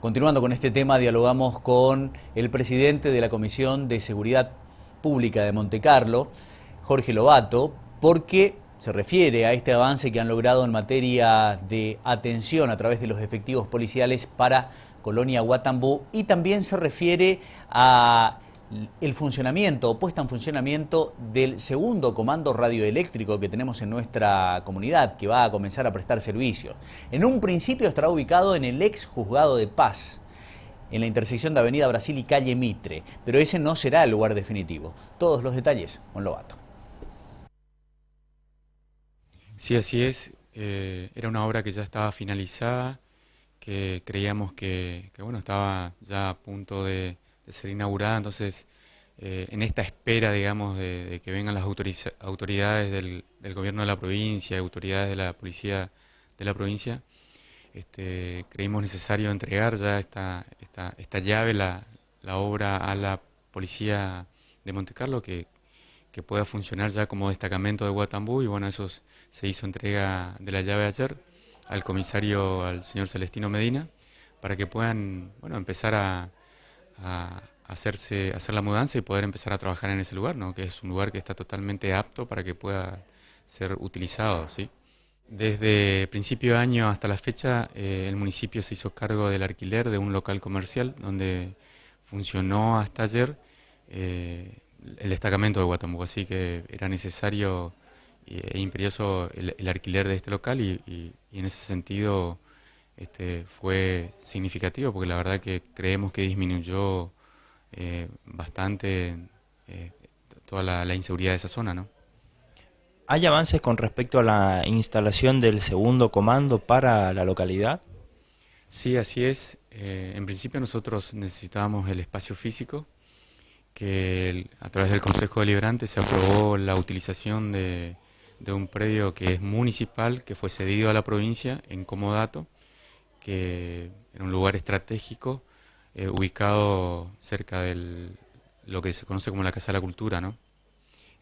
Continuando con este tema, dialogamos con el presidente de la Comisión de Seguridad Pública de Montecarlo, Jorge Lobato, porque se refiere a este avance que han logrado en materia de atención a través de los efectivos policiales para Colonia Guatambú y también se refiere a el funcionamiento o puesta en funcionamiento del segundo comando radioeléctrico que tenemos en nuestra comunidad, que va a comenzar a prestar servicios. En un principio estará ubicado en el ex juzgado de paz, en la intersección de Avenida Brasil y Calle Mitre, pero ese no será el lugar definitivo. Todos los detalles con Lobato. Sí, así es. Eh, era una obra que ya estaba finalizada, que creíamos que, que bueno, estaba ya a punto de ser inaugurada, entonces eh, en esta espera, digamos, de, que vengan las autoridades del, del, gobierno de la provincia, autoridades de la policía de la provincia, este, creímos necesario entregar ya esta, esta, esta llave, la, obra a la policía de Montecarlo, que, que pueda funcionar ya como destacamento de Guatambú, y bueno, eso se hizo entrega de la llave ayer al comisario, al señor Celestino Medina, para que puedan bueno, empezar a, a hacerse, hacer la mudanza y poder empezar a trabajar en ese lugar, ¿no? que es un lugar que está totalmente apto para que pueda ser utilizado. ¿sí? Desde principio de año hasta la fecha, eh, el municipio se hizo cargo del alquiler de un local comercial donde funcionó hasta ayer eh, el destacamento de Guatambuco, así que era necesario eh, e imperioso el, alquiler de este local y en ese sentido este, fue significativo, porque la verdad que creemos que disminuyó eh, bastante eh, toda la, inseguridad de esa zona, ¿Hay avances con respecto a la instalación del segundo comando para la localidad? Sí, así es. Eh, en principio nosotros necesitábamos el espacio físico, que a través del Consejo Deliberante se aprobó la utilización de, de un predio que es municipal, que fue cedido a la provincia en comodato, que en un lugar estratégico, eh, ubicado cerca de lo que se conoce como la Casa de la Cultura.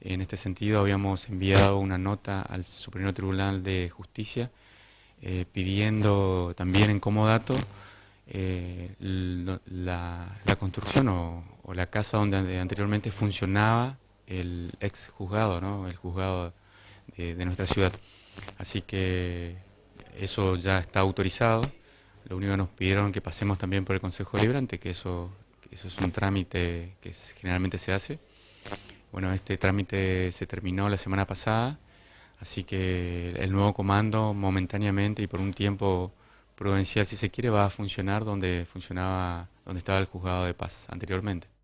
En este sentido, habíamos enviado una nota al Supremo Tribunal de Justicia eh, pidiendo también en comodato eh, la, construcción o, la casa donde anteriormente funcionaba el ex juzgado, ¿no? el juzgado de nuestra ciudad. Así que eso ya está autorizado lo único que nos pidieron que pasemos también por el Consejo Librante, que eso, eso es un trámite que generalmente se hace. Bueno, este trámite se terminó la semana pasada, así que el nuevo comando momentáneamente y por un tiempo prudencial, si se quiere, va a funcionar donde funcionaba, donde estaba el juzgado de paz anteriormente.